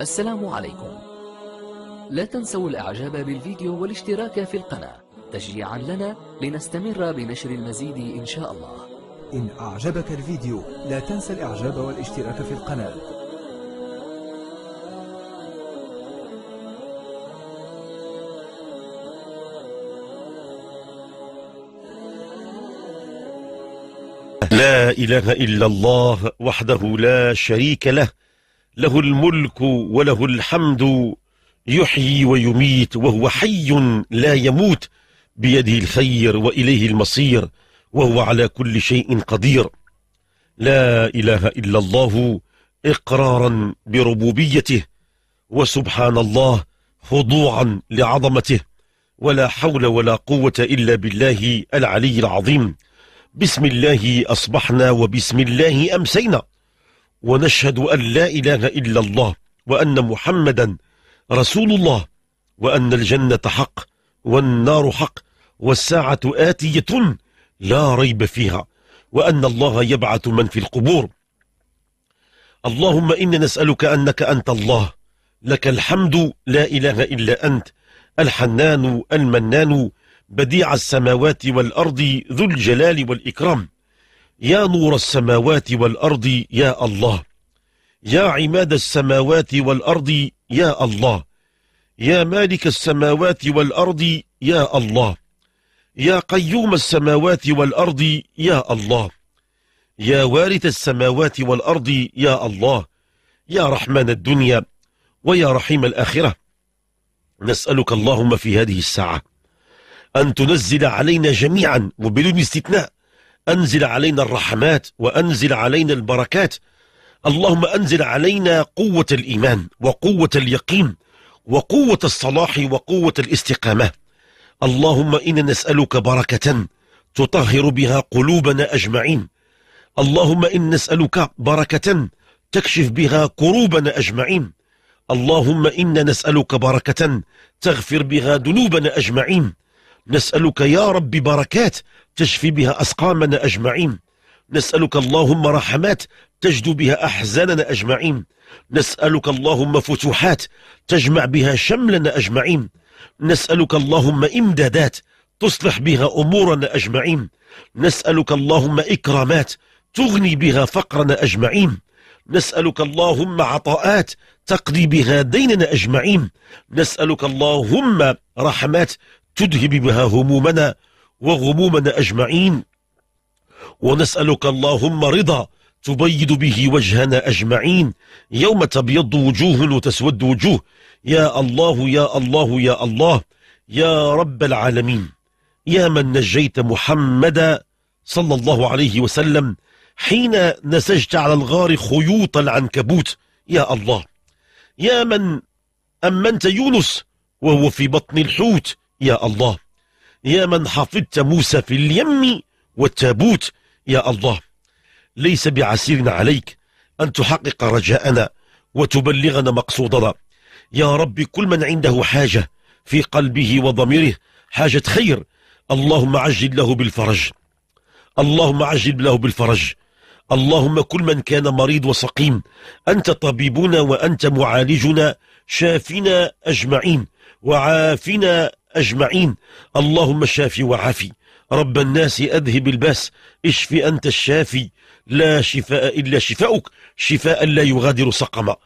السلام عليكم لا تنسوا الاعجاب بالفيديو والاشتراك في القناة تشجيعا لنا لنستمر بنشر المزيد ان شاء الله إن أعجبك الفيديو لا تنسى الإعجاب والاشتراك في القناة لا إله إلا الله وحده لا شريك له له الملك وله الحمد يحيي ويميت وهو حي لا يموت بيده الخير وإليه المصير وهو على كل شيء قدير لا إله إلا الله إقرارا بربوبيته وسبحان الله خضوعا لعظمته ولا حول ولا قوة إلا بالله العلي العظيم بسم الله أصبحنا وبسم الله أمسينا ونشهد أن لا إله إلا الله وأن محمدا رسول الله وأن الجنة حق والنار حق والساعة آتية لا ريب فيها وأن الله يبعث من في القبور اللهم إنا نسألك أنك أنت الله لك الحمد لا إله إلا أنت الحنان المنان بديع السماوات والأرض ذو الجلال والإكرام يا نور السماوات والأرض يا الله يا عماد السماوات والأرض يا الله يا مالك السماوات والأرض يا الله يا قيوم السماوات والأرض يا الله يا وارث السماوات والأرض يا الله يا رحمن الدنيا ويا رحيم الآخرة نسألك اللهم في هذه الساعة أن تنزل علينا جميعا وبدون استثناء أنزل علينا الرحمات وأنزل علينا البركات اللهم أنزل علينا قوة الإيمان وقوة اليقين وقوة الصلاح وقوة الاستقامة اللهم إنا نسألك بركة تطهر بها قلوبنا أجمعين اللهم إن نسألك بركة تكشف بها كروبنا أجمعين اللهم إنا نسألك بركة تغفر بها ذنوبنا أجمعين نسألك يا رب بركات تشفي بها أسقامنا أجمعين نسألك اللهم رحمات تجد بها أحزاننا أجمعين نسألك اللهم فتوحات تجمع بها شملنا أجمعين نسألك اللهم إمدادات تصلح بها أمورنا أجمعين نسألك اللهم إكرامات تغني بها فقرنا أجمعين نسألك اللهم عطاءات تقضي بها ديننا أجمعين نسألك اللهم رحمات تذهب بها همومنا وغمومنا أجمعين ونسألك اللهم رضا تبيض به وجهنا أجمعين يوم تبيض وجوه وتسود وجوه يا الله يا الله يا الله يا رب العالمين يا من نجيت محمدا صلى الله عليه وسلم حين نسجت على الغار خيوط العنكبوت يا الله يا من أمنت يونس وهو في بطن الحوت يا الله يا من حفظت موسى في اليم والتابوت يا الله ليس بعسير عليك أن تحقق رجاءنا وتبلغنا مقصودنا يا رب كل من عنده حاجة في قلبه وضميره حاجة خير اللهم عجل له بالفرج اللهم عجل له بالفرج اللهم كل من كان مريض وسقيم أنت طبيبنا وأنت معالجنا شافنا أجمعين وعافنا أجمعين اللهم شافي وعافي رب الناس أذهب الباس اشف أنت الشافي لا شفاء إلا شفاؤك شفاء لا يغادر سقما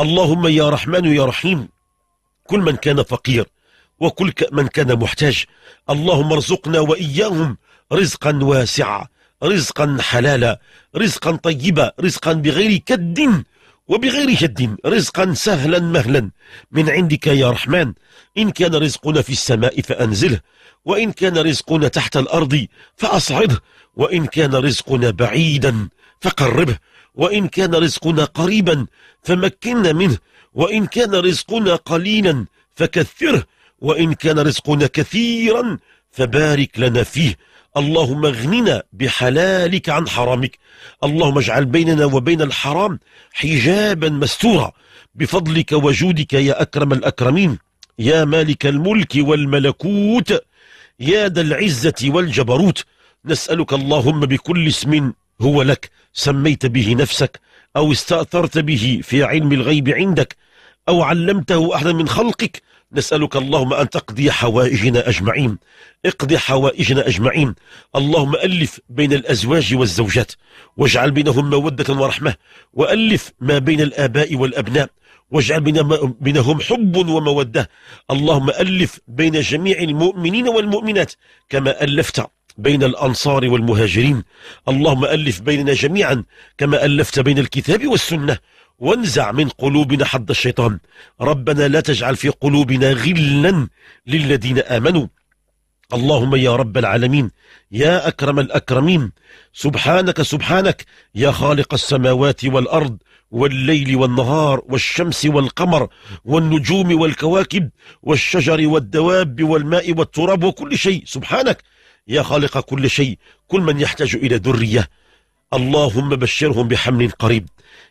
اللهم يا رحمن يا رحيم كل من كان فقير وكل من كان محتاج اللهم ارزقنا وإياهم رزقا واسعا رزقا حلالا رزقا طيبا رزقا بغير كد وبغير جد رزقا سهلا مهلا من عندك يا رحمن إن كان رزقنا في السماء فأنزله وإن كان رزقنا تحت الأرض فأصعده وإن كان رزقنا بعيدا فقربه وإن كان رزقنا قريبا فمكنا منه وإن كان رزقنا قليلا فكثره وإن كان رزقنا كثيرا فبارك لنا فيه اللهم اغننا بحلالك عن حرامك اللهم اجعل بيننا وبين الحرام حجابا مستورا بفضلك وجودك يا أكرم الأكرمين يا مالك الملك والملكوت يا ذا العزة والجبروت نسألك اللهم بكل اسم هو لك سميت به نفسك أو استأثرت به في علم الغيب عندك أو علمته أحدا من خلقك نسألك اللهم أن تقضي حوائجنا أجمعين اقضي حوائجنا أجمعين اللهم ألف بين الأزواج والزوجات واجعل بينهم مودة ورحمة وألف ما بين الآباء والأبناء واجعل بينهم حب ومودة اللهم ألف بين جميع المؤمنين والمؤمنات كما ألفت بين الأنصار والمهاجرين اللهم ألف بيننا جميعا كما ألفت بين الكتاب والسنة وانزع من قلوبنا حد الشيطان ربنا لا تجعل في قلوبنا غلا للذين آمنوا اللهم يا رب العالمين يا أكرم الأكرمين سبحانك سبحانك يا خالق السماوات والأرض والليل والنهار والشمس والقمر والنجوم والكواكب والشجر والدواب والماء والتراب وكل شيء سبحانك يا خالق كل شيء كل من يحتاج إلى ذرية اللهم بشرهم بحمل قريب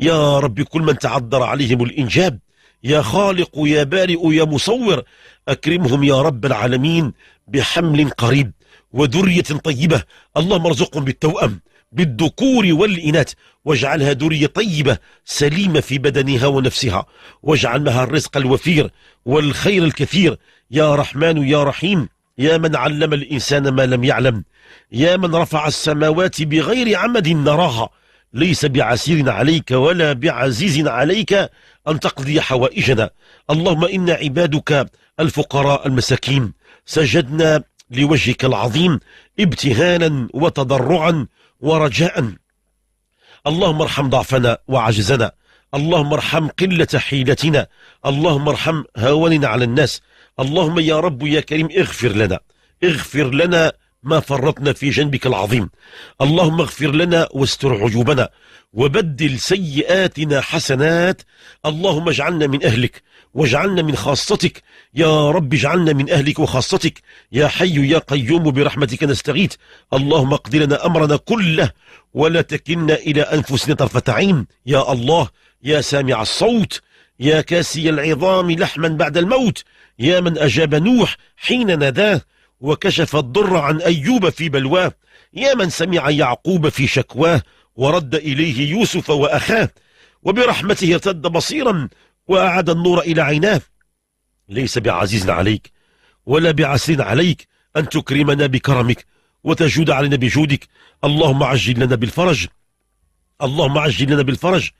يا رب كل من تعذر عليهم الإنجاب يا خالق يا بارئ يا مصور أكرمهم يا رب العالمين بحمل قريب وذرية طيبة اللهم ارزقهم بالتوأم بالذكور والإناث واجعلها ذرية طيبة سليمة في بدنها ونفسها واجعل لها الرزق الوفير والخير الكثير يا رحمن يا رحيم يا من علم الإنسان ما لم يعلم يا من رفع السماوات بغير عمد نراها ليس بعسير عليك ولا بعزيز عليك أن تقضي حوائجنا اللهم إنا عبادك الفقراء المساكين سجدنا لوجهك العظيم ابتهانا وتضرعا ورجاء اللهم ارحم ضعفنا وعجزنا اللهم ارحم قلة حيلتنا اللهم ارحم هواننا على الناس اللهم يا رب يا كريم اغفر لنا اغفر لنا ما فرطنا في جنبك العظيم اللهم اغفر لنا واستر عيوبنا وبدل سيئاتنا حسنات اللهم اجعلنا من أهلك واجعلنا من خاصتك يا رب اجعلنا من أهلك وخاصتك يا حي يا قيوم برحمتك نستغيث اللهم اقضي لنا أمرنا كله ولا تكلنا إلى أنفسنا طرفة عين يا الله يا سامع الصوت يا كاسي العظام لحما بعد الموت يا من أجاب نوح حين ناداه وكشف الضر عن أيوب في بلواه يا من سمع يعقوب في شكواه ورد إليه يوسف وأخاه وبرحمته ارتد بصيرا وأعاد النور إلى عيناه ليس بعزيز عليك ولا بعسر عليك أن تكرمنا بكرمك وتجود علينا بجودك اللهم عجل لنا بالفرج اللهم عجل لنا بالفرج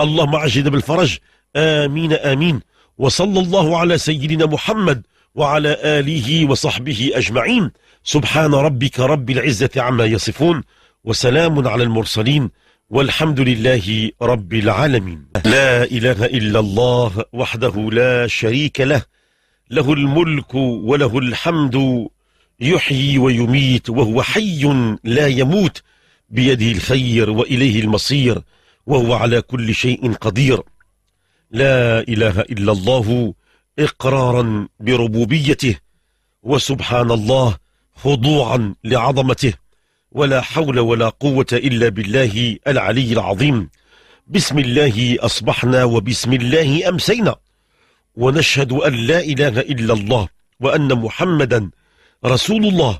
اللهم عجل لنا بالفرج آمين آمين وصلى الله على سيدنا محمد وعلى آله وصحبه أجمعين سبحان ربك رب العزة عما يصفون وسلام على المرسلين والحمد لله رب العالمين لا إله إلا الله وحده لا شريك له له الملك وله الحمد يحيي ويميت وهو حي لا يموت بيده الخير وإليه المصير وهو على كل شيء قدير لا إله إلا الله إقرارا بربوبيته وسبحان الله خضوعا لعظمته ولا حول ولا قوة إلا بالله العلي العظيم بسم الله أصبحنا وبسم الله أمسينا ونشهد أن لا إله إلا الله وأن محمدا رسول الله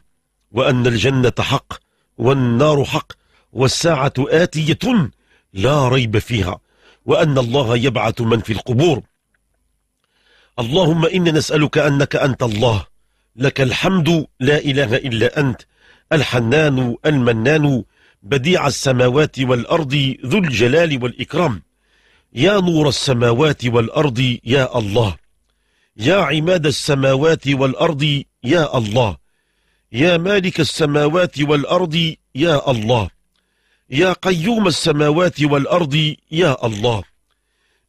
وأن الجنة حق والنار حق والساعة آتية لا ريب فيها وأن الله يبعث من في القبور اللهم إنا نسألك أنك أنت الله لك الحمد لا إله إلا أنت الحنان المنان بديع السماوات والأرض ذو الجلال والإكرام يا نور السماوات والأرض يا الله يا عماد السماوات والأرض يا الله يا مالك السماوات والأرض يا الله يا قيوم السماوات والأرض يا الله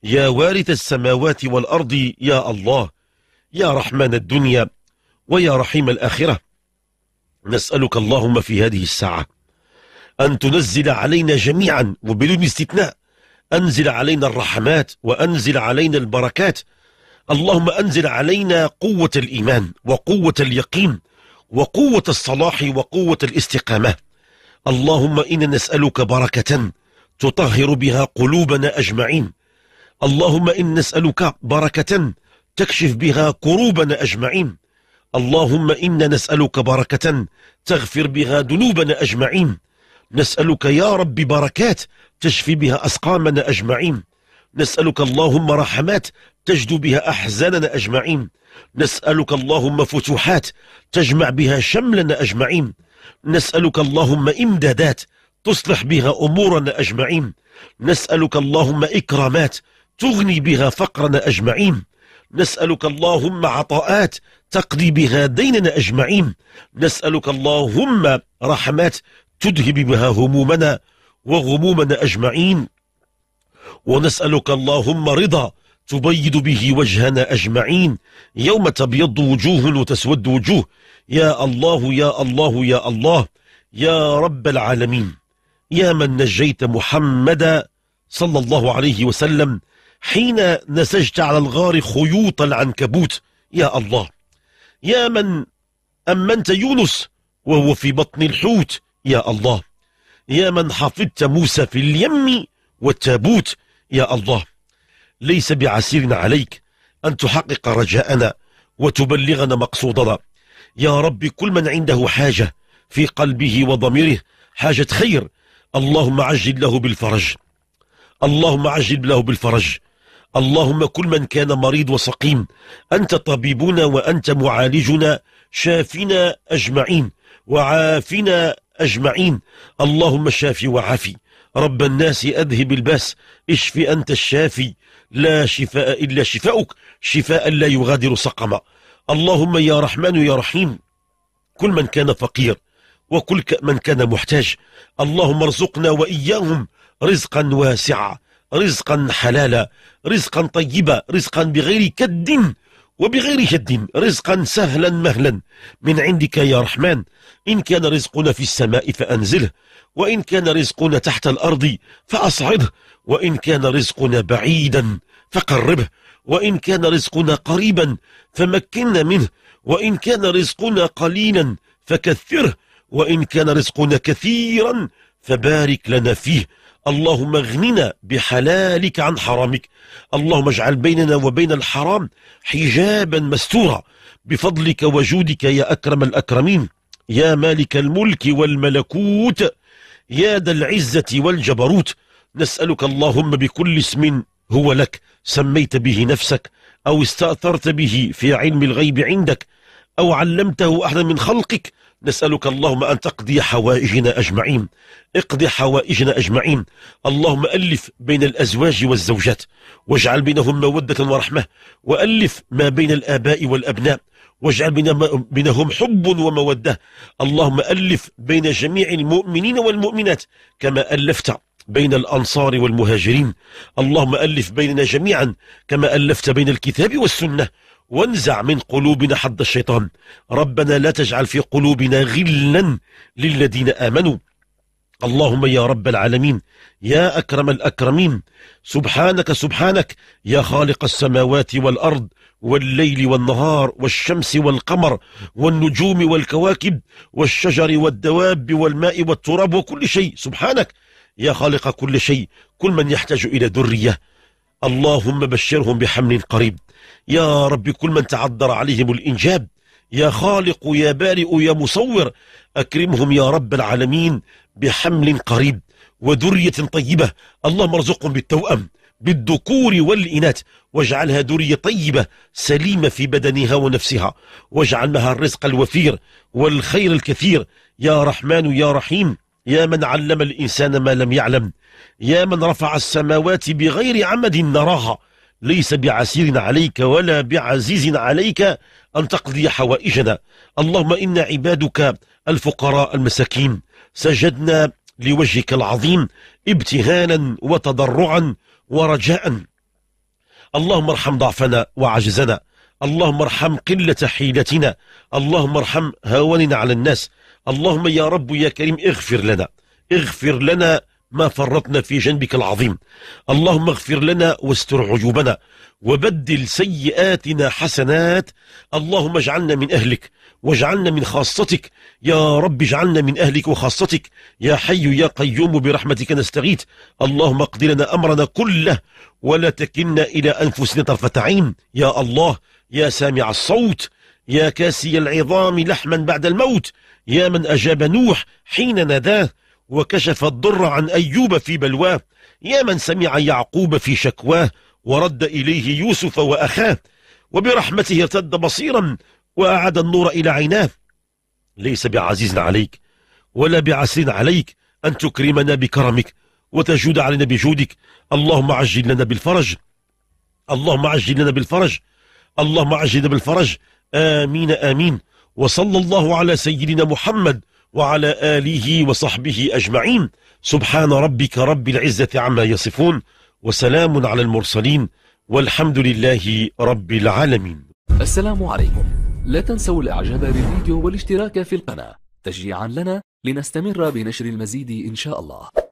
يا وارث السماوات والأرض يا الله يا رحمن الدنيا ويا رحيم الآخرة نسألك اللهم في هذه الساعة أن تنزل علينا جميعا وبدون استثناء أنزل علينا الرحمات وأنزل علينا البركات اللهم أنزل علينا قوة الإيمان وقوة اليقين وقوة الصلاح وقوة الاستقامة اللهم إنا نسألك بركة تطهر بها قلوبنا أجمعين اللهم إن نسألك بركة تكشف بها كروبنا أجمعين اللهم إنا نسألك بركة تغفر بها ذنوبنا أجمعين نسألك يا رب بركات تشفي بها أسقامنا أجمعين نسألك اللهم رحمات تجد بها أحزاننا أجمعين نسألك اللهم فتوحات تجمع بها شملنا أجمعين نسألك اللهم إمدادات تصلح بها أمورنا أجمعين نسألك اللهم إكرامات تغني بها فقرنا أجمعين نسألك اللهم عطاءات تقضي بها ديننا أجمعين نسألك اللهم رحمات تذهب بها همومنا وغمومنا أجمعين ونسألك اللهم رضا تبيض به وجهنا أجمعين يوم تبيض وجوه وتسود وجوه يا الله يا الله يا الله يا رب العالمين يا من نجيت محمدا صلى الله عليه وسلم حين نسجت على الغار خيوط العنكبوت يا الله يا من أمنت يونس وهو في بطن الحوت يا الله يا من حفظت موسى في اليم والتابوت يا الله ليس بعسير عليك أن تحقق رجاءنا وتبلغنا مقصودنا يا رب كل من عنده حاجة في قلبه وضميره حاجة خير اللهم عجل له بالفرج اللهم عجل له بالفرج اللهم كل من كان مريض وسقيم أنت طبيبنا وأنت معالجنا شافنا أجمعين وعافنا أجمعين اللهم شافي وعافي رب الناس أذهب الباس اشف أنت الشافي لا شفاء إلا شفاؤك شفاء لا يغادر سقما اللهم يا رحمن يا رحيم كل من كان فقير وكل من كان محتاج اللهم ارزقنا وإياهم رزقا واسعا رزقا حلالا رزقا طيبا رزقا بغير كد وبغير شد رزقا سهلا مهلا من عندك يا رحمن إن كان رزقنا في السماء فأنزله وإن كان رزقنا تحت الأرض فأصعده وإن كان رزقنا بعيدا فقربه وإن كان رزقنا قريبا فمكنا منه وإن كان رزقنا قليلا فكثره وإن كان رزقنا كثيرا فبارك لنا فيه اللهم اغننا بحلالك عن حرامك اللهم اجعل بيننا وبين الحرام حجابا مستورا بفضلك وجودك يا أكرم الأكرمين يا مالك الملك والملكوت يا ذا العزة والجبروت نسألك اللهم بكل اسم هو لك سميت به نفسك أو استأثرت به في علم الغيب عندك أو علمته أحدا من خلقك نسألك اللهم أن تقضي حوائجنا أجمعين اقضي حوائجنا أجمعين اللهم ألف بين الأزواج والزوجات واجعل بينهم مودة ورحمة وألف ما بين الآباء والأبناء واجعل بينهم حب ومودة اللهم ألف بين جميع المؤمنين والمؤمنات كما ألفت بين الأنصار والمهاجرين اللهم ألف بيننا جميعا كما ألفت بين الكتاب والسنة وانزع من قلوبنا حد الشيطان ربنا لا تجعل في قلوبنا غلا للذين آمنوا اللهم يا رب العالمين يا أكرم الأكرمين سبحانك سبحانك يا خالق السماوات والأرض والليل والنهار والشمس والقمر والنجوم والكواكب والشجر والدواب والماء والتراب وكل شيء سبحانك يا خالق كل شيء كل من يحتاج إلى ذرية اللهم بشرهم بحمل قريب يا رب كل من تعذر عليهم الإنجاب يا خالق يا بارئ يا مصور أكرمهم يا رب العالمين بحمل قريب ودرية طيبة اللهم ارزقهم بالتوأم بالذكور والإناث واجعلها درية طيبة سليمة في بدنها ونفسها واجعل لها الرزق الوفير والخير الكثير يا رحمن يا رحيم يا من علم الإنسان ما لم يعلم يا من رفع السماوات بغير عمد نراها ليس بعسير عليك ولا بعزيز عليك أن تقضي حوائجنا اللهم إنا عبادك الفقراء المساكين سجدنا لوجهك العظيم ابتهالا وتضرعا ورجاء اللهم ارحم ضعفنا وعجزنا اللهم ارحم قلة حيلتنا اللهم ارحم هواننا على الناس اللهم يا رب يا كريم اغفر لنا اغفر لنا ما فرطنا في جنبك العظيم اللهم اغفر لنا واستر عيوبنا وبدل سيئاتنا حسنات اللهم اجعلنا من أهلك واجعلنا من خاصتك يا رب اجعلنا من أهلك وخاصتك يا حي يا قيوم برحمتك نستغيث اللهم اقضي لنا أمرنا كله ولا تكلنا إلى أنفسنا طرفة عين يا الله يا سامع الصوت يا كاسي العظام لحما بعد الموت يا من أجاب نوح حين ناداه وكشف الضر عن أيوب في بلواه يا من سمع يعقوب في شكواه ورد إليه يوسف وأخاه وبرحمته ارتد بصيرا وأعاد النور إلى عيناه ليس بعزيز عليك ولا بعسر عليك أن تكرمنا بكرمك وتجود علينا بجودك اللهم عجل لنا بالفرج اللهم عجل لنا بالفرج اللهم عجل لنا بالفرج آمين آمين وصلى الله على سيدنا محمد وعلى آله وصحبه أجمعين سبحان ربك رب العزة عما يصفون وسلام على المرسلين والحمد لله رب العالمين السلام عليكم لا تنسوا الإعجاب بالفيديو والاشتراك في القناة تشجيعا لنا لنستمر بنشر المزيد إن شاء الله